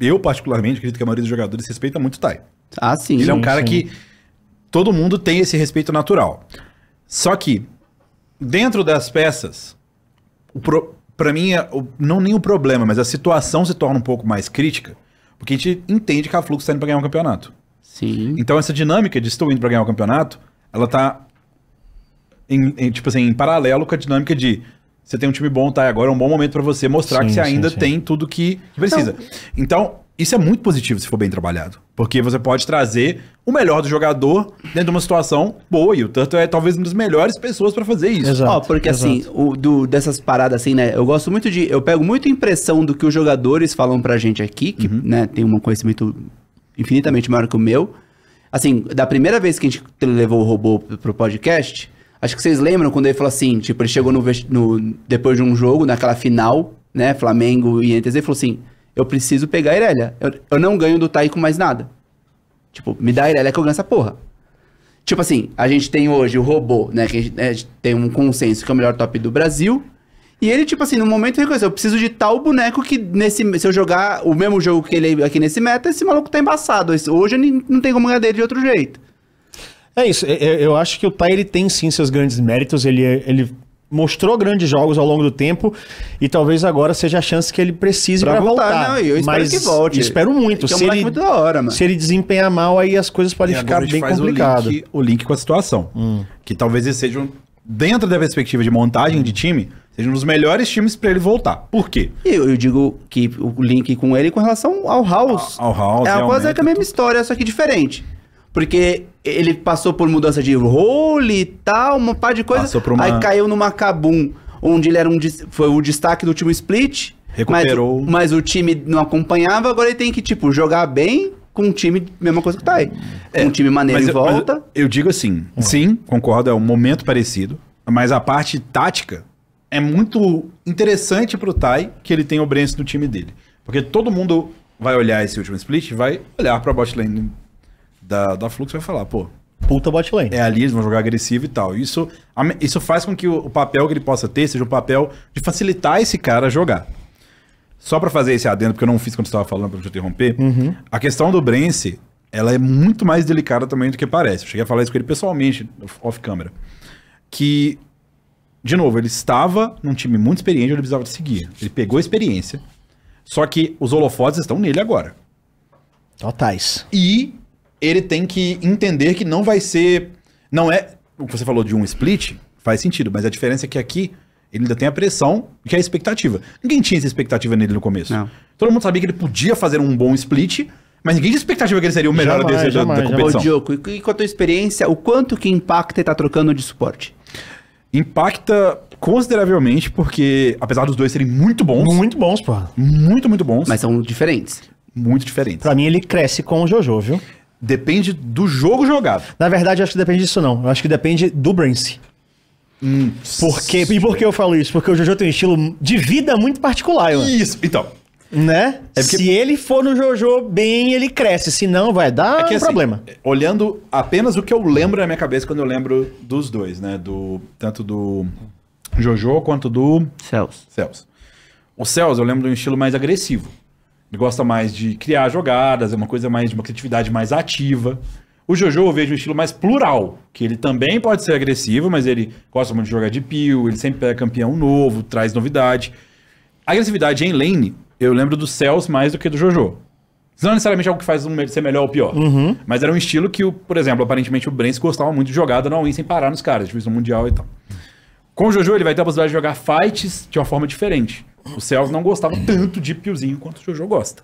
eu particularmente acredito que a maioria dos jogadores respeita muito o Tai. Ah, sim. Ele é um cara sim. que todo mundo tem esse respeito natural. Só que dentro das peças, para pra mim, é, o, não nem o problema, mas a situação se torna um pouco mais crítica, porque a gente entende que a Flux está indo pra ganhar um campeonato. Sim. Então essa dinâmica de estou indo pra ganhar um campeonato, ela tá em, em, tipo assim, em paralelo com a dinâmica de você tem um time bom, tá? E agora é um bom momento para você mostrar sim, que você ainda sim, tem tudo que, precisa. Então, então, isso é muito positivo se for bem trabalhado. Porque você pode trazer o melhor do jogador dentro de uma situação boa. E o Turtle é talvez uma das melhores pessoas para fazer isso. Exato, oh, porque assim, exato. assim, o, do, dessas paradas assim, né? Eu gosto muito de. Eu pego muito impressão do que os jogadores falam pra gente aqui, que uhum. né, tem um conhecimento infinitamente maior que o meu. Assim, da primeira vez que a gente levou o robô pro podcast Acho que vocês lembram quando ele falou assim, tipo, ele chegou no, no depois de um jogo, naquela final, né, Flamengo e NTZ, ele falou assim, eu preciso pegar a Irelia. Eu, eu não ganho do Taí com mais nada. Tipo, me dá a Irelia que eu ganho essa porra. Tipo assim, a gente tem hoje o robô, né, que a gente, né, tem um consenso que é o melhor top do Brasil, e ele, tipo assim, no momento reconheceu, assim, eu preciso de tal boneco que nesse, se eu jogar o mesmo jogo que ele aqui nesse meta, esse maluco tá embaçado. Hoje não tem como ganhar dele de outro jeito. É isso. É, é, eu acho que o Thay ele tem sim seus grandes méritos. Ele, ele mostrou grandes jogos ao longo do tempo e talvez agora seja a chance que ele precise para voltar. voltar. Não, eu espero mas que volte. Espero muito. É um se, ele, muito hora, se ele desempenhar mal, aí as coisas podem e ficar bem complicadas. O, link, o link com a situação. Hum. Que talvez eles sejam, um, dentro da perspectiva de montagem de time, seja um dos melhores times para ele voltar. Por quê? Eu, eu, digo que o link com ele com relação ao House. É, a, ao House. É, é quase a mesma história, só que diferente. Porque ele passou por mudança de role e tal, uma par de coisas. Passou por uma... Aí caiu no Macabum, onde ele era um, foi o destaque do último split. Recuperou. Mas, mas o time não acompanhava, agora ele tem que, tipo, jogar bem com um time, mesma coisa que tá aí. É, um time maneiro em volta. Eu, eu digo assim, uhum. sim, concordo, é um momento parecido. Mas a parte tática é muito interessante pro Tai que ele tem o Brence no time dele. Porque todo mundo vai olhar esse último split vai olhar pra bot lane da, da Flux vai falar, pô. Puta bot lane. É ali, eles vão jogar agressivo e tal. Isso, isso faz com que o, o papel que ele possa ter seja um papel de facilitar esse cara a jogar. Só para fazer esse adendo, porque eu não fiz quando você estava falando, para te interromper, uhum. a questão do Brence, ela é muito mais delicada também do que parece. Eu cheguei a falar isso com ele pessoalmente, off-câmera. Que, de novo, ele estava num time muito experiente, ele precisava de seguir. Ele pegou a experiência, só que os holofotes estão nele agora. Totais. E ele tem que entender que não vai ser. Não é. O que você falou de um split faz sentido, mas a diferença é que aqui ele ainda tem a pressão que é a expectativa. Ninguém tinha essa expectativa nele no começo. Não. Todo mundo sabia que ele podia fazer um bom split, mas ninguém tinha expectativa que ele seria o melhor jamais, desse, jamais, da, da competição. Ô, Diogo, e com a tua experiência, o quanto que impacta estar tá trocando de suporte? Impacta consideravelmente, porque apesar dos dois serem muito bons. Muito bons, pô. Muito, muito bons. Mas são diferentes. Muito diferentes. Pra mim, ele cresce com o Jojo, viu? Depende do jogo jogado. Na verdade, eu acho que depende disso não. Eu acho que depende do Brance. Hum, porque, e por que eu falo isso? Porque o Jojo tem um estilo de vida muito particular, mano. Né? Isso, então. Né? É porque... Se ele for no Jojo bem, ele cresce. Se não, vai dar é que, um assim, problema. Olhando apenas o que eu lembro na minha cabeça quando eu lembro dos dois, né? Do, tanto do Jojo quanto do... Celso. Celso. O Celso eu lembro de um estilo mais agressivo gosta mais de criar jogadas, é uma coisa mais de uma criatividade mais ativa. O Jojo eu vejo um estilo mais plural, que ele também pode ser agressivo, mas ele gosta muito de jogar de pio ele sempre pega campeão novo, traz novidade. A agressividade em lane, eu lembro do Cells mais do que do Jojo. Não necessariamente é algo que faz um ser melhor ou pior. Uhum. Mas era um estilo que, por exemplo, aparentemente o Brent gostava muito de jogada no all sem parar nos caras, divisão mundial e tal. Com o Jojo, ele vai ter a possibilidade de jogar fights de uma forma diferente. O Celso não gostava tanto de Piozinho quanto o Jojo gosta.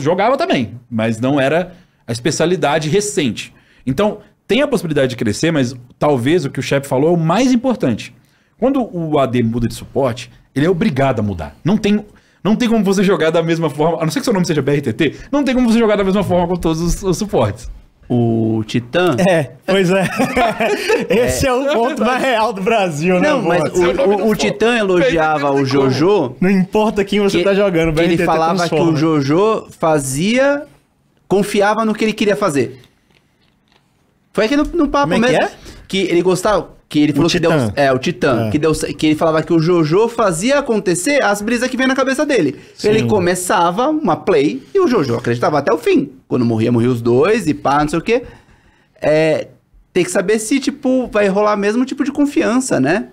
Jogava também, mas não era a especialidade recente. Então, tem a possibilidade de crescer, mas talvez o que o chefe falou é o mais importante. Quando o AD muda de suporte, ele é obrigado a mudar. Não tem, não tem como você jogar da mesma forma, a não ser que seu nome seja BRTT, não tem como você jogar da mesma forma com todos os, os suportes o Titã. É, pois é. é. Esse é, é o ponto mais real do Brasil, né, não, Mas o, o, o, Titã elogiava o Jojo. Não importa quem você que, tá jogando, que Ele falava que o Jojo fazia. confiava no que ele queria fazer. Foi aqui no, no papo Como é mesmo. Que, é? que ele gostava. Que ele o falou Titã. que deu. É, o Titã. É. Que, deu, que ele falava que o Jojo fazia acontecer as brisas que vem na cabeça dele. Sim. Ele começava uma play e o Jojo acreditava até o fim. Quando morria, morria os dois e pá, não sei o quê. É, tem que saber se, tipo, vai rolar mesmo tipo de confiança, né?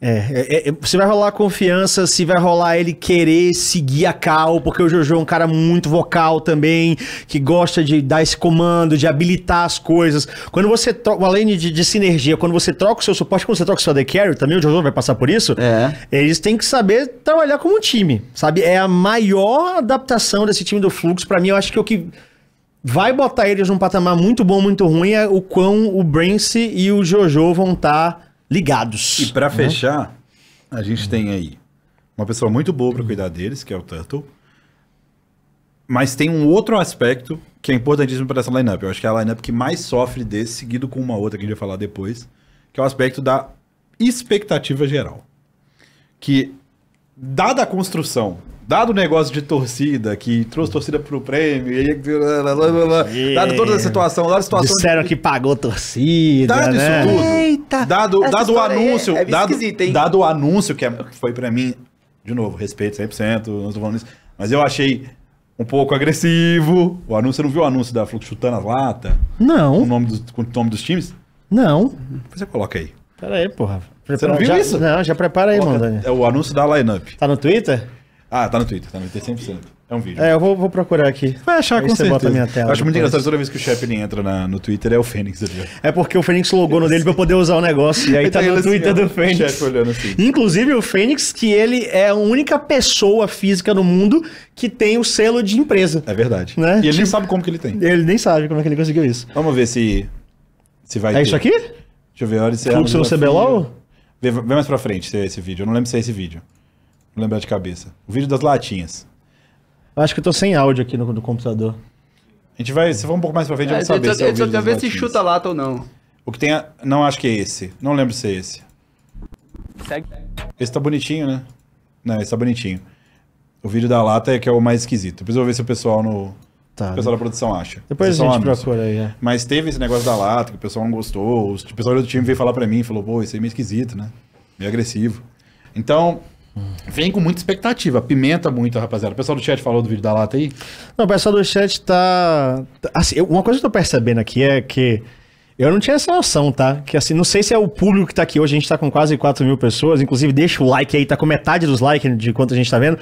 É, é, é, se é, vai rolar confiança, se vai rolar ele querer seguir a Cal, porque o Jojo é um cara muito vocal também, que gosta de dar esse comando, de habilitar as coisas. Quando você troca, além de, de, sinergia, quando você troca o seu suporte, quando você troca o seu AD Carry, também o Jojo vai passar por isso, é. eles têm que saber trabalhar como um time, sabe? É a maior adaptação desse time do Fluxo, para mim, eu acho que o que vai botar eles num patamar muito bom, muito ruim é o quão o Brance e o Jojo vão estar... Tá ligados. E para uhum. fechar, a gente uhum. tem aí uma pessoa muito boa para cuidar deles, que é o Turtle. Mas tem um outro aspecto que é importantíssimo para essa lineup. Eu acho que é a lineup que mais sofre desse, seguido com uma outra que a gente vai falar depois, que é o aspecto da expectativa geral. Que, dada a construção Dado o negócio de torcida, que trouxe torcida pro prêmio, e... yeah. dado toda a situação, dado a situação. Disseram de... que pagou torcida. Dado né? isso tudo. Eita, dado, dado o é- anúncio. É, é dado, dado o anúncio, que é, foi para mim, de novo, respeito 100%, não tô falando isso, mas eu achei um pouco agressivo. O anúncio, você não viu o anúncio da Fluxo chutando as lata Não. O nome dos, com o nome dos times? Não. Você coloca aí. Pera aí, porra. Prepara, você não viu já, isso? Não, já prepara aí, coloca, mano. É o anúncio da lineup. Tá no Twitter? Ah, tá no Twitter, tá no Twitter 100%. É um vídeo. É, eu vou, vou procurar aqui. Vai achar, com você certeza. bota a minha tela. Eu acho muito engraçado toda vez que o Chaplin entra na, no Twitter é o Fênix ali. Tá é porque o Fênix logou no dele pra eu poder usar o negócio. E aí então tá, no assim, Twitter assim, do Fênix. O assim. Inclusive o Fênix, que ele é a única pessoa física no mundo que tem o selo de empresa. É verdade. Né? E ele tipo, nem sabe como que ele tem. Ele nem sabe como é que ele conseguiu isso. Vamos ver se, se vai É ter. isso aqui? Deixa eu ver. Olha, se é Fluxo CBLOL? Vê, vê mais pra frente esse vídeo. Eu não lembro se é esse vídeo lembrar de cabeça. O vídeo das latinhas. Eu acho que eu tô sem áudio aqui no, no computador. A gente vai, se for um pouco mais pra frente, é, é a gente vai saber. ver se chuta lata ou não. O que tem. A, não acho que é esse. Não lembro se é esse. Segue. Esse tá bonitinho, né? Não, esse tá bonitinho. O vídeo da lata é que é o mais esquisito. Preciso ver se o pessoal no. Tá, o pessoal da produção acha. Depois Vocês a gente procura aí. É. Mas teve esse negócio da lata, que o pessoal não gostou. O pessoal do time veio falar pra mim, falou, pô, isso aí é meio esquisito, né? Meio agressivo. Então, Vem com muita expectativa, pimenta muito, rapaziada. O pessoal do chat falou do vídeo da lata aí? Não, o pessoal do chat tá. tá assim, uma coisa que eu tô percebendo aqui é que. Eu não tinha essa noção, tá? Que assim, não sei se é o público que tá aqui hoje, a gente tá com quase 4 mil pessoas, inclusive deixa o like aí, tá com metade dos likes de quanto a gente tá vendo.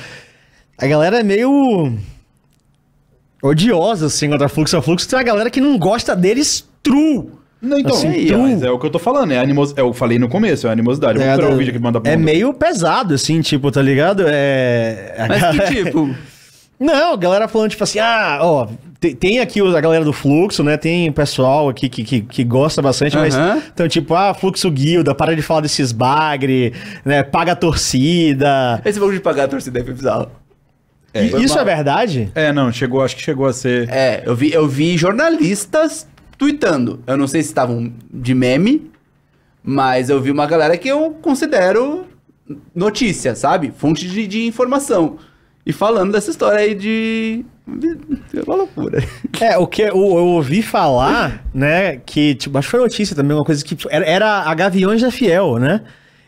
A galera é meio. odiosa, assim, contra fluxo a fluxo. Tem uma galera que não gosta deles true. Não, então, assim, é o que eu tô falando, é animos... eu falei no começo, é animosidade. É, o é, vídeo que manda pra É meio pesado, assim, tipo, tá ligado? É. Mas que tipo? Não, a galera falando, tipo assim, ah, ó, tem aqui a galera do Fluxo, né? Tem pessoal aqui que, que, que gosta bastante, uhum. mas. Então, tipo, ah, Fluxo Guilda, para de falar desses bagre, né? Paga a torcida. Esse bagulho de pagar a torcida é bizarro. É, isso mal. é verdade? É, não, chegou, acho que chegou a ser. É, eu vi, eu vi jornalistas tweetando. Eu não sei se estavam de meme, mas eu vi uma galera que eu considero notícia, sabe? Fonte de, de informação. E falando dessa história aí de. É uma loucura. É, o que eu, eu ouvi falar, né? Que, tipo, acho que foi notícia também, uma coisa que. Tipo, era, era a Gaviões da Fiel, né?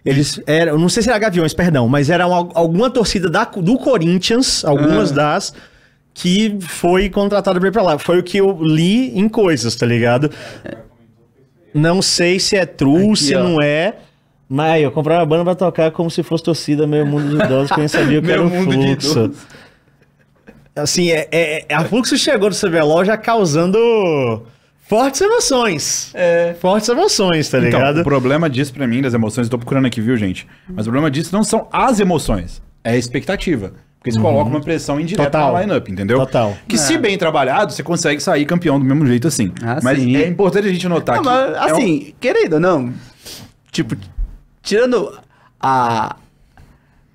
Eles eu não sei se era Gaviões, perdão, mas era uma, alguma torcida da, do Corinthians, algumas ah. das, que foi contratado para ir pra lá. Foi o que eu li em coisas, tá ligado? Não sei se é true, Aqui, se ó. não é. Mas eu comprava a banda pra tocar como se fosse torcida, meio mundo de idosos, que eu nem sabia o que era o fluxo. Assim, é, é, é, a Fluxo chegou do CBLOL já causando fortes emoções. É. Fortes emoções, tá então, ligado? Então, o problema disso pra mim, das emoções, eu tô procurando aqui, viu, gente? Mas o problema disso não são as emoções, é a expectativa. Porque você uhum. coloca uma pressão indireta na lineup, entendeu? Total. Que é. se bem trabalhado, você consegue sair campeão do mesmo jeito assim. Ah, mas sim. é importante a gente notar não, que. Mas, é assim, um... querendo ou não, tipo, tirando a,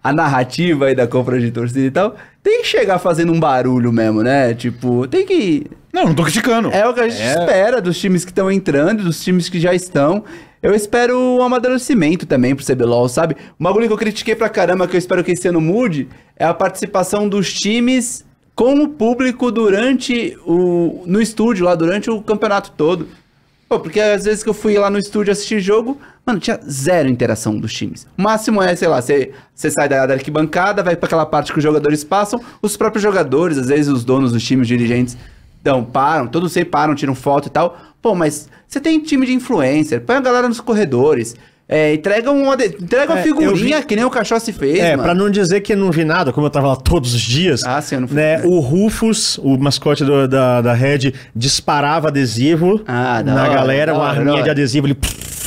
a narrativa aí da compra de torcida e tal, tem que chegar fazendo um barulho mesmo, né? Tipo, tem que. Não, não tô criticando. É o que a gente é. espera dos times que estão entrando, dos times que já estão. Eu espero um amadurecimento também pro CBLOL, sabe? Uma bagulho que eu critiquei pra caramba, que eu espero que esse ano mude, é a participação dos times com o público durante o. no estúdio lá, durante o campeonato todo. Pô, porque às vezes que eu fui lá no estúdio assistir jogo, mano, tinha zero interação dos times. O máximo é, sei lá, você sai da, da arquibancada, vai para aquela parte que os jogadores passam, os próprios jogadores, às vezes os donos dos times, os dirigentes, então, param, todos sempre param, tiram foto e tal. Pô, mas você tem time de influencer, põe a galera nos corredores. É, entrega uma, entrega uma é, figurinha vi... que nem o cachorro se fez. É, mano. pra não dizer que não vi nada, como eu tava lá todos os dias. Ah, sim, eu não fui, né, né? O Rufus, o mascote do, da, da Red, disparava adesivo ah, na hora, galera, uma arminha de adesivo, ele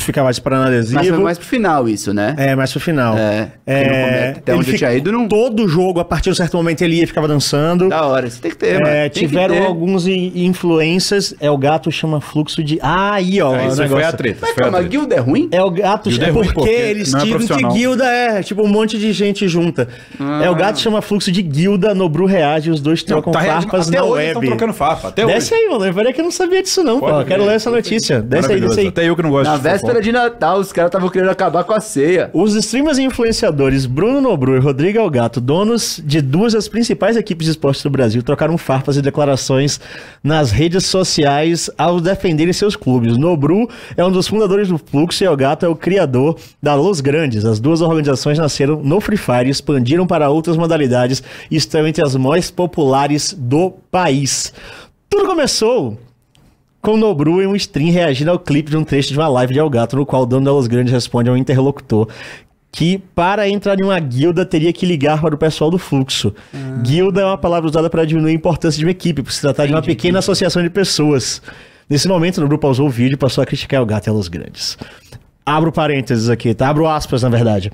fica mais para anadesivo. Mas foi mais pro final isso, né? É, mais pro final. É. é até onde eu tinha ido, não... Todo jogo, a partir de um certo momento, ele ia ficava dançando. Da hora, isso tem que ter, é, tem Tiveram ter. alguns influências, é o gato chama fluxo de... Ah, aí, ó. É, isso negócio. foi a treta. Mas calma, guilda é ruim? É o gato... é, é porque, porque eles é tiram que guilda é, tipo, um monte de gente junta. Ah. É o gato chama fluxo de guilda, no Bru reage, os dois trocam não, tá farpas até na hoje web. estão trocando farpa, até Desce hoje. aí, mano, peraí que eu não sabia disso não, Pode pô. Ver. Quero ler essa notícia. Desce aí, desce aí. Até eu que não gosto Na véspera véspera de Natal, os caras estavam querendo acabar com a ceia. Os streamers e influenciadores Bruno Nobru e Rodrigo Algato, donos de duas das principais equipes de esportes do Brasil, trocaram farpas e declarações nas redes sociais ao defenderem seus clubes. Nobru é um dos fundadores do Fluxo e Algato é o criador da Los Grandes. As duas organizações nasceram no Free Fire, expandiram para outras modalidades e estão entre as mais populares do país. Tudo começou com Nobru em um stream reagindo ao clipe de um trecho de uma live de Elgato, no qual o dono da Los Grandes responde a um interlocutor que para entrar em uma guilda teria que ligar para o pessoal do fluxo. Ah. Guilda é uma palavra usada para diminuir a importância de uma equipe, por se tratar Entendi. de uma pequena associação de pessoas. Nesse momento, Nobru pausou o vídeo e passou a criticar o gato e a grandes. Abro parênteses aqui, tá? Abro aspas, na verdade.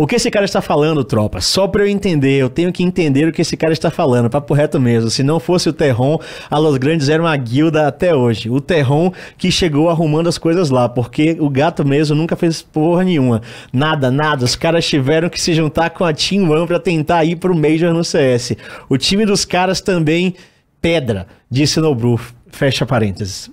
O que esse cara está falando, tropa? Só para eu entender, eu tenho que entender o que esse cara está falando, papo reto mesmo. Se não fosse o Terron, a Los Grandes era uma guilda até hoje. O Terron que chegou arrumando as coisas lá, porque o gato mesmo nunca fez porra nenhuma. Nada, nada. Os caras tiveram que se juntar com a Team One para tentar ir pro Major no CS. O time dos caras também pedra, disse Nobru. Fecha parênteses.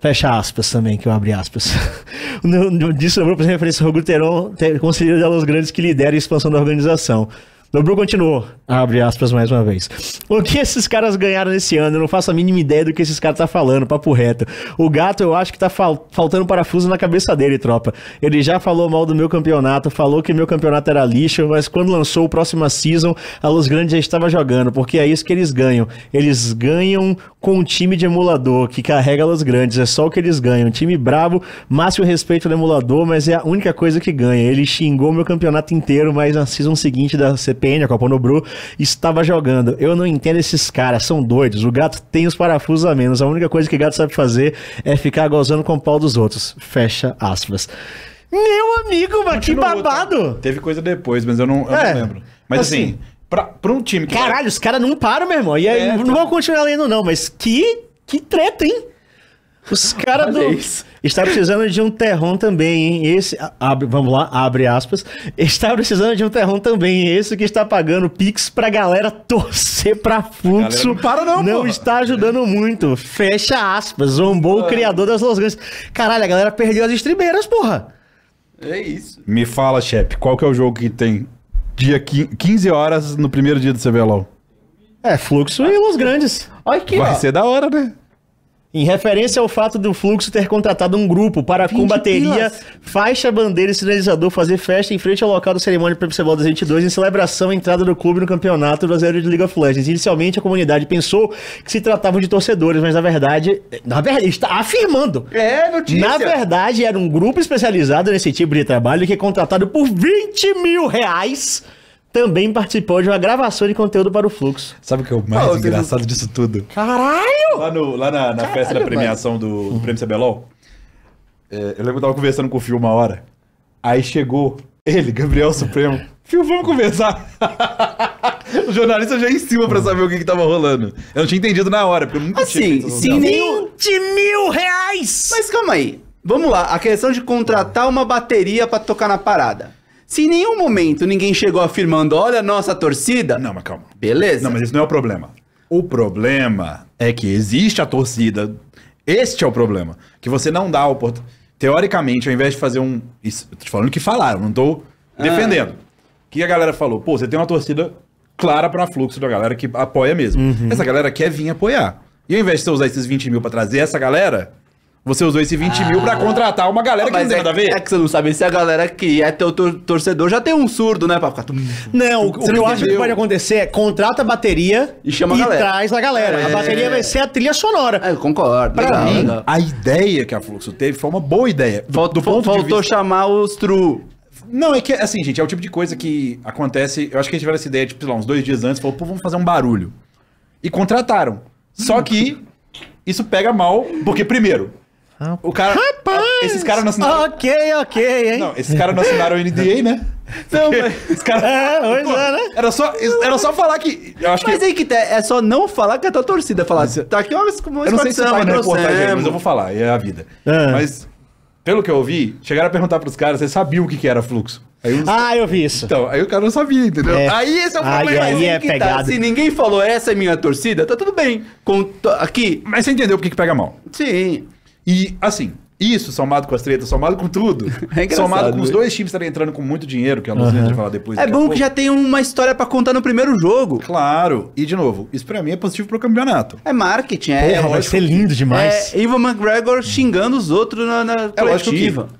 Fecha aspas também, que eu abri aspas. No, no, disso, eu fez referência ao Gruteron, conselheiro de Alas Grandes, que lidera a expansão da organização. Nobru continuou. Abre aspas mais uma vez. O que esses caras ganharam nesse ano? Eu não faço a mínima ideia do que esses caras tá falando, papo reto. O gato, eu acho que tá fal faltando parafuso na cabeça dele, tropa. Ele já falou mal do meu campeonato, falou que meu campeonato era lixo, mas quando lançou o próxima season, a Los Grandes já estava jogando, porque é isso que eles ganham. Eles ganham com um time de emulador que carrega a Los Grandes, é só o que eles ganham. time brabo, máximo respeito do emulador, mas é a única coisa que ganha. Ele xingou meu campeonato inteiro, mas na season seguinte da CPN, a Copa Nobru, estava jogando. Eu não entendo esses caras, são doidos. O gato tem os parafusos a menos. A única coisa que o gato sabe fazer é ficar gozando com o pau dos outros. Fecha aspas. Meu amigo, mas que tá? babado! Tá? Teve coisa depois, mas eu não, eu é, não lembro. Mas assim, assim pra, pra um time que. Tá- caralho, vai... os caras não param, meu irmão. E aí, é, não tá... vou continuar lendo, não, mas que, que treta, hein? Os caras do. Está precisando de um terrão também, hein? Esse. Abre, vamos lá, abre aspas. Está precisando de um terrão também, Esse que está pagando Pix pra galera torcer pra fluxo. Não para, não, Não pô. está ajudando muito. Fecha aspas. Zombou pô. o ah. criador das losangas. Caralho, a galera perdeu as estribeiras, porra. É isso. Me fala, chefe, qual que é o jogo que tem dia 15 horas no primeiro dia do CBLOL? É, fluxo e Los Grandes. Olha aqui, Vai ó. ser da hora, né? Em referência ao fato do Fluxo ter contratado um grupo para com bateria, faixa, bandeira e sinalizador fazer festa em frente ao local da cerimônia Pepsi-Ball 22 em celebração à entrada do clube no Campeonato Brasileiro de League of Legends. Inicialmente, a comunidade pensou que se tratavam de torcedores, mas na verdade, na verdade, está afirmando. É, notícia. Na verdade, era um grupo especializado nesse tipo de trabalho que é contratado por 20 mil reais também participou de uma gravação de conteúdo para o Fluxo. Sabe o que é o mais oh, engraçado disso tudo? Caralho! Lá, no, lá na, na Caralho, festa da premiação do, do uhum. Prêmio CBLOL, é, eu lembro que eu tava conversando com o Fio uma hora. Aí chegou ele, Gabriel Supremo. Fio, vamos conversar. o jornalista já em cima pra saber o que, que tava rolando. Eu não tinha entendido na hora, porque eu nunca assim, tinha Assim, 20 mil reais! Mas calma aí. Vamos lá, a questão de contratar uma bateria para tocar na parada. Se em nenhum momento ninguém chegou afirmando, olha a nossa torcida. Não, mas calma. Beleza. Não, mas isso não é o problema. O problema é que existe a torcida. Este é o problema. Que você não dá oportunidade. Teoricamente, ao invés de fazer um. Isso, eu tô te falando que falaram, não tô ah. defendendo. Que a galera falou, pô, você tem uma torcida clara para fluxo da galera que apoia mesmo. Uhum. Essa galera quer vir apoiar. E ao invés de você usar esses 20 mil pra trazer essa galera, você usou esse 20 ah. mil pra ah. contratar uma galera que não tem é, nada a é ver. É que você não sabe se a galera que é teu tor torcedor já tem um surdo, né? Pra ficar... Não, o, que eu acho que pode acontecer é contrata a bateria e, chama e a galera. traz a galera. É. A bateria vai ser a trilha sonora. É, eu concordo. Pra legal, mim, legal. a ideia que a Fluxo teve foi uma boa ideia. Do, Faltou, do ponto faltou de vista... chamar os true. Não, é que, assim, gente, é o tipo de coisa que acontece... Eu acho que a gente tiveram essa ideia, tipo, lá, uns dois dias antes. Falou, pô, vamos fazer um barulho. E contrataram. Só hum. que... Isso pega mal, porque primeiro, o cara. Rapaz! Esses caras não assinaram. Ok, ok, hein? Não, esses caras não assinaram o NDA, né? Não, mas... Os caras. É, pois Pô, é, né? Era só, era só falar que. Eu acho mas que... aí que tá, é só não falar que a é tua torcida falar. Mas... Assim, tá aqui uma, uma Eu não sei se vai na reportagem, mas eu né? vou falar, é a vida. É. Mas, pelo que eu ouvi, chegaram a perguntar pros caras, eles sabiam o que, que era fluxo. Os... Ah, eu vi isso. Então, aí o cara não sabia, entendeu? É. Aí esse é o problema. Aí, aí assim, é tá, pegado. Tá. Se ninguém falou, essa é minha torcida, tá tudo bem. Com... Tá, aqui. Mas você entendeu por que, que pega mal. Sim. E, assim, isso, somado com as tretas, somado com tudo. É somado com os né? dois times estarem entrando com muito dinheiro, que a é Luzinha uhum. vai falar depois. É bom que já tem uma história para contar no primeiro jogo. Claro. E, de novo, isso pra mim é positivo pro campeonato. É marketing, é. Porra, é vai ser lindo demais. É Ivan McGregor xingando os outros na, na coletiva. É lógico